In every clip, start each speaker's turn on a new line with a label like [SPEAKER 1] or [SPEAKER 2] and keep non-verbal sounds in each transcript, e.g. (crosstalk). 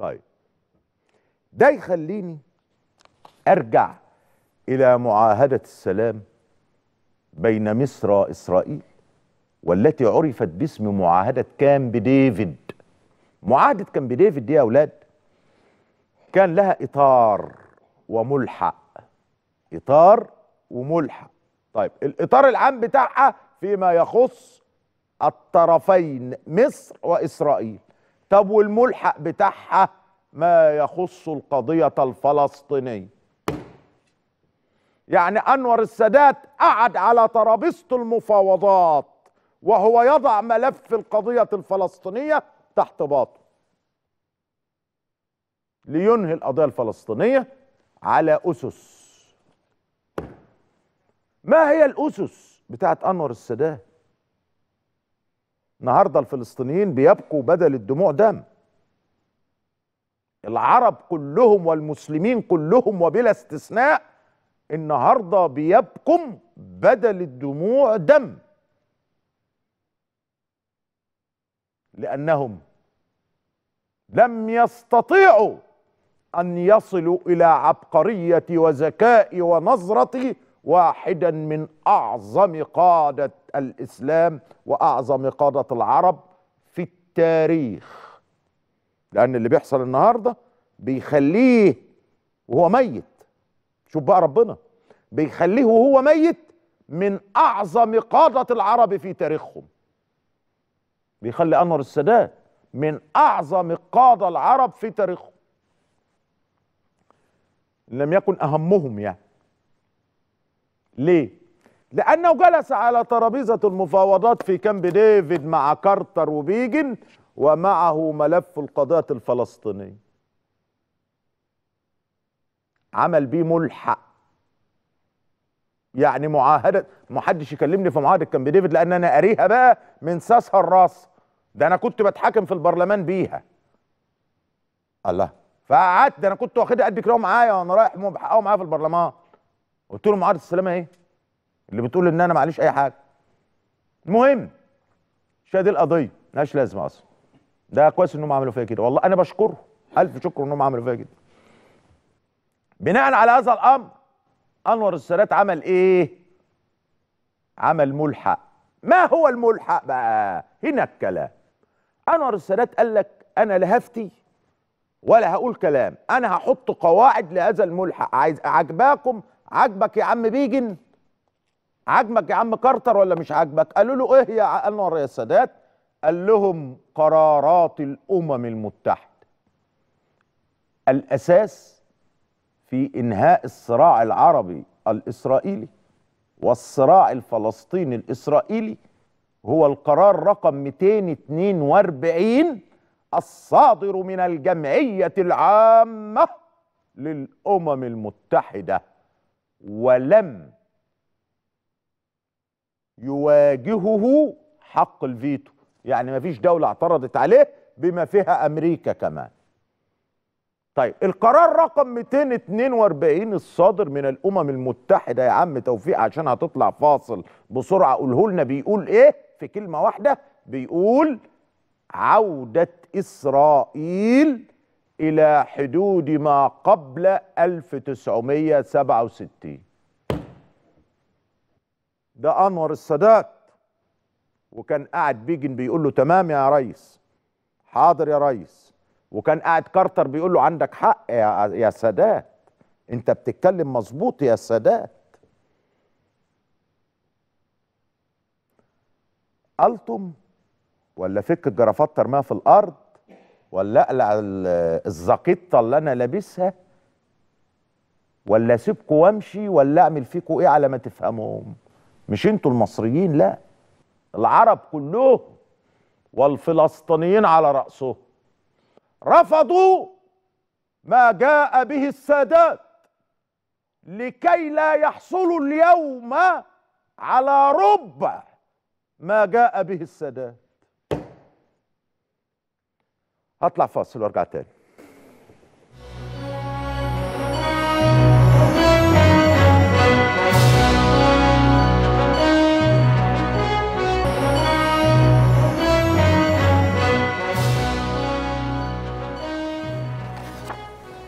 [SPEAKER 1] طيب ده يخليني ارجع الى معاهده السلام بين مصر واسرائيل والتي عرفت باسم معاهده كامب ديفيد معاهده كامب ديفيد دي يا اولاد كان لها اطار وملحق اطار وملحق طيب الاطار العام بتاعها فيما يخص الطرفين مصر واسرائيل طب والملحق بتاعها ما يخص القضية الفلسطينية يعني أنور السادات قعد على ترابيزة المفاوضات وهو يضع ملف القضية الفلسطينية تحت باطه لينهي القضية الفلسطينية على أسس ما هي الأسس بتاعت أنور السادات النهارده الفلسطينيين بيبقوا بدل الدموع دم العرب كلهم والمسلمين كلهم وبلا استثناء النهارده بيبكم بدل الدموع دم لانهم لم يستطيعوا ان يصلوا الى عبقريه وذكاء ونظره واحدا من أعظم قادة الإسلام وأعظم قادة العرب في التاريخ لأن اللي بيحصل النهاردة بيخليه وهو ميت شوف بقى ربنا بيخليه وهو ميت من أعظم قادة العرب في تاريخهم بيخلي أنور السادات من أعظم قادة العرب في تاريخهم لم يكن أهمهم يعني ليه؟ لأنه جلس على ترابيزة المفاوضات في كامب ديفيد مع كارتر وبيجن ومعه ملف القضية الفلسطينية عمل بيه ملحق يعني معاهدة محدش يكلمني في معاهدة كامب ديفيد لأن أنا قاريها بقى من ساسها الراس ده أنا كنت بتحاكم في البرلمان بيها الله فقعدت ده أنا كنت واخدها قد كده معايا وأنا رايح ومحققه معايا في البرلمان قلت له معارضه السلامه ايه؟ اللي بتقول ان انا معليش اي حاجه. المهم شادي القضيه ملهاش لازمه اصلا. ده كويس انهم عملوا فيا كده والله انا بشكره الف شكر انهم عملوا فيا كده. بناء على هذا الامر انور السادات عمل ايه؟ عمل ملحق. ما هو الملحق بقى؟ هنا الكلام. انور السادات قال لك انا لا هفتي ولا هقول كلام انا هحط قواعد لهذا الملحق عايز عجباكم عاجبك يا عم بيجن عاجبك يا عم كارتر ولا مش عاجبك قالوا له ايه يا انور يا سادات قال لهم قرارات الامم المتحده الاساس في انهاء الصراع العربي الاسرائيلي والصراع الفلسطيني الاسرائيلي هو القرار رقم 242 الصادر من الجمعيه العامه للامم المتحده ولم يواجهه حق الفيتو يعني ما فيش دولة اعترضت عليه بما فيها أمريكا كمان طيب القرار رقم 242 الصادر من الأمم المتحدة يا عم توفيق عشان هتطلع فاصل بسرعة قوله لنا بيقول إيه في كلمة واحدة بيقول عودة إسرائيل إلى حدود ما قبل 1967 ده أنور السادات وكان قاعد بيجن بيقول له تمام يا ريس حاضر يا ريس وكان قاعد كارتر بيقول له عندك حق يا يا سادات انت بتتكلم مظبوط يا سادات قلتم ولا فك الجرافات ترميها في الارض ولا اقلع الزقطه اللي انا لابسها ولا اسيبكم وامشي ولا اعمل فيكم ايه على ما تفهموهم مش انتوا المصريين لا العرب كلهم والفلسطينيين على راسهم رفضوا ما جاء به السادات لكي لا يحصلوا اليوم على ربع ما جاء به السادات هطلع فاصل وارجع تاني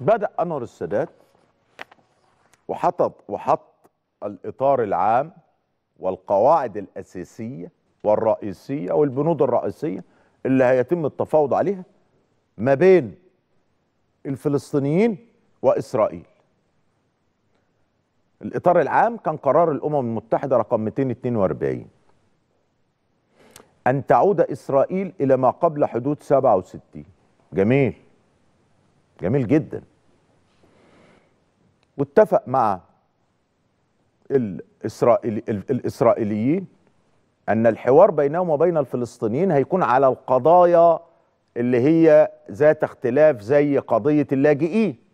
[SPEAKER 1] بدأ أنور السادات وحطب وحط الإطار العام والقواعد الأساسية والرئيسية والبنود الرئيسية اللي هيتم التفاوض عليها ما بين الفلسطينيين واسرائيل الاطار العام كان قرار الامم المتحده رقم 242 ان تعود اسرائيل الى ما قبل حدود 67 جميل جميل جدا واتفق مع الإسرائيلي الاسرائيليين ان الحوار بينهم وبين الفلسطينيين هيكون على القضايا اللي هي ذات اختلاف زي قضية اللاجئين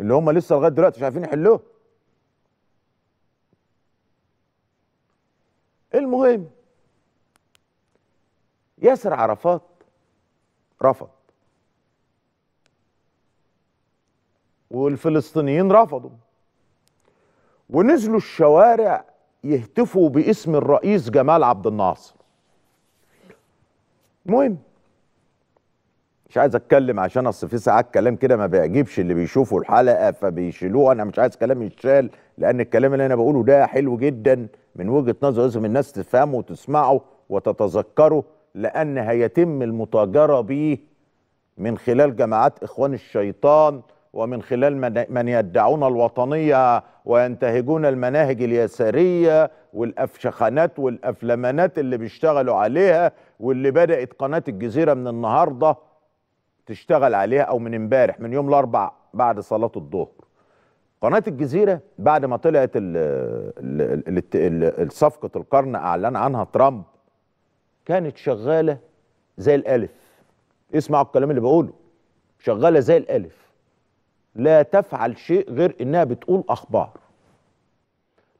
[SPEAKER 1] اللي هم لسه لغاية دلوقتي مش عارفين يحلوها المهم ياسر عرفات رفض والفلسطينيين رفضوا ونزلوا الشوارع يهتفوا باسم الرئيس جمال عبد الناصر المهم مش عايز اتكلم عشان اصل في ساعات كلام كده ما بيعجبش اللي بيشوفوا الحلقه فبيشيلوه انا مش عايز كلام يتشال لان الكلام اللي انا بقوله ده حلو جدا من وجهه نظر لازم الناس تفهمه وتسمعه وتتذكره لان هيتم المتاجره بيه من خلال جماعات اخوان الشيطان ومن خلال من يدعون الوطنية وينتهجون المناهج اليسارية والأفشخانات والأفلمانات اللي بيشتغلوا عليها واللي بدأت قناة الجزيرة من النهاردة تشتغل عليها أو من امبارح من يوم الأربع بعد صلاة الظهر قناة الجزيرة بعد ما طلعت صفقة القرن أعلن عنها ترامب كانت شغالة زي الألف اسمعوا الكلام اللي بقوله شغالة زي الألف لا تفعل شيء غير انها بتقول اخبار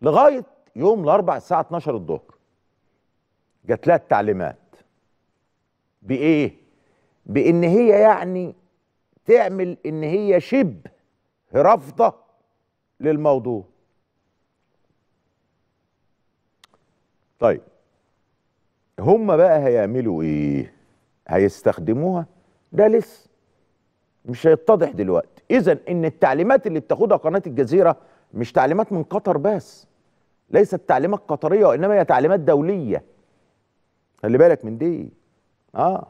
[SPEAKER 1] لغايه يوم الاربع الساعه 12 الظهر جات لها التعليمات بايه بان هي يعني تعمل ان هي شبه رافضه للموضوع طيب هم بقى هيعملوا ايه هيستخدموها ده لسه مش هيتضح دلوقتي اذا ان التعليمات اللي بتاخدها قناه الجزيره مش تعليمات من قطر بس ليست تعليمات قطريه وانما هي تعليمات دوليه خلي بالك من دي اه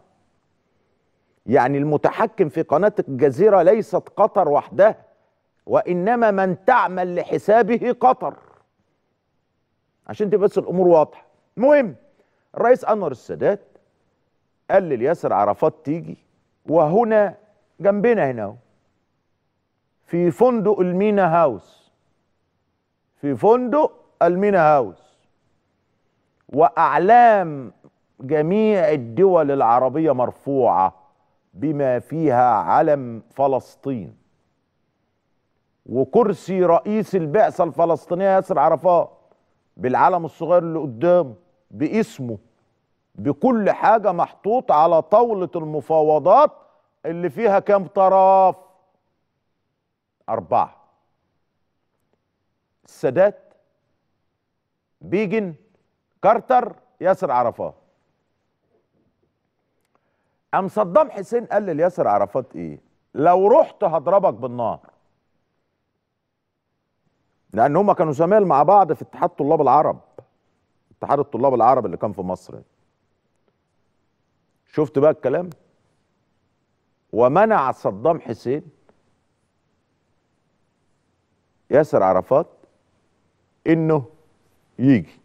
[SPEAKER 1] يعني المتحكم في قناه الجزيره ليست قطر وحدها وانما من تعمل لحسابه قطر عشان تبقى بس الامور واضحه المهم الرئيس انور السادات قال للياسر عرفات تيجي وهنا جنبنا هنا في فندق المينا هاوس في فندق المينا هاوس واعلام جميع الدول العربيه مرفوعه بما فيها علم فلسطين وكرسي رئيس البعثه الفلسطينيه ياسر عرفات بالعلم الصغير اللي قدامه باسمه بكل حاجه محطوط على طاوله المفاوضات اللي فيها كام طرف أربعة السادات بيجن كارتر ياسر عرفات قام صدام حسين قال لياسر عرفات ايه لو رحت هضربك بالنار لان هما كانوا زمال مع بعض في اتحاد طلاب العرب اتحاد الطلاب العرب اللي كان في مصر شفت بقى الكلام ومنع صدام حسين ياسر عرفات انه يجي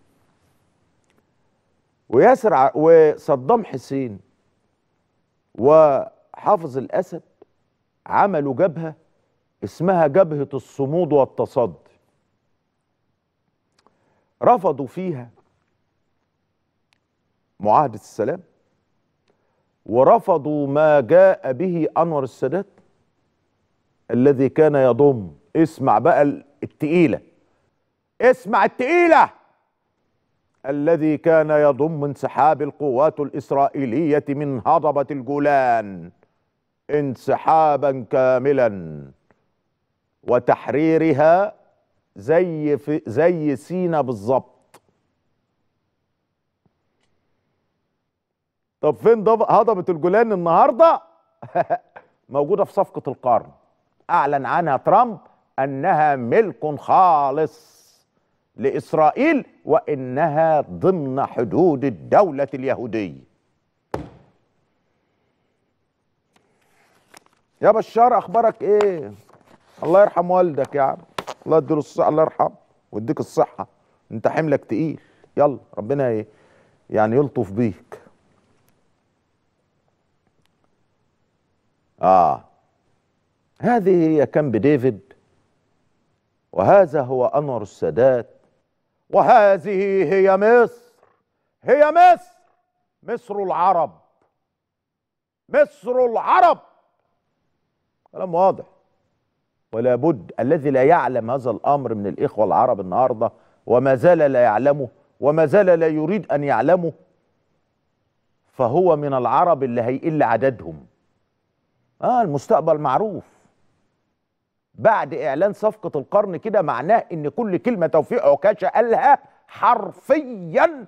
[SPEAKER 1] وياسر ع... وصدام حسين وحافظ الاسد عملوا جبهه اسمها جبهه الصمود والتصدي رفضوا فيها معاهده السلام ورفضوا ما جاء به أنور السادات الذي كان يضم اسمع بقى التقيلة اسمع التقيلة الذي كان يضم انسحاب القوات الإسرائيلية من هضبة الجولان انسحابا كاملا وتحريرها زي في زي سينا بالظبط طب فين هضبه الجولان النهارده (laughs) موجوده في صفقه القرن اعلن عنها ترامب انها ملك خالص لاسرائيل وانها ضمن حدود الدوله اليهوديه يا بشار اخبارك ايه الله يرحم والدك يا عم الله يديله الصحه الله يرحم ويديك الصحه انت حملك تقيل يلا ربنا يعني يلطف بيك آه هذه هي كامب ديفيد وهذا هو أنور السادات وهذه هي مصر هي مصر مصر العرب مصر العرب كلام واضح ولا بد الذي لا يعلم هذا الأمر من الإخوة العرب النهاردة وما زال لا يعلمه وما زال لا يريد أن يعلمه فهو من العرب اللي هيقل عددهم اه المستقبل معروف بعد اعلان صفقه القرن كده معناه ان كل كلمه توفيق عكاشه قالها حرفيا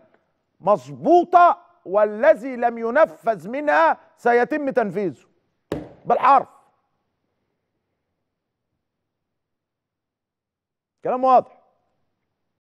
[SPEAKER 1] مظبوطه والذي لم ينفذ منها سيتم تنفيذه بالحرف كلام واضح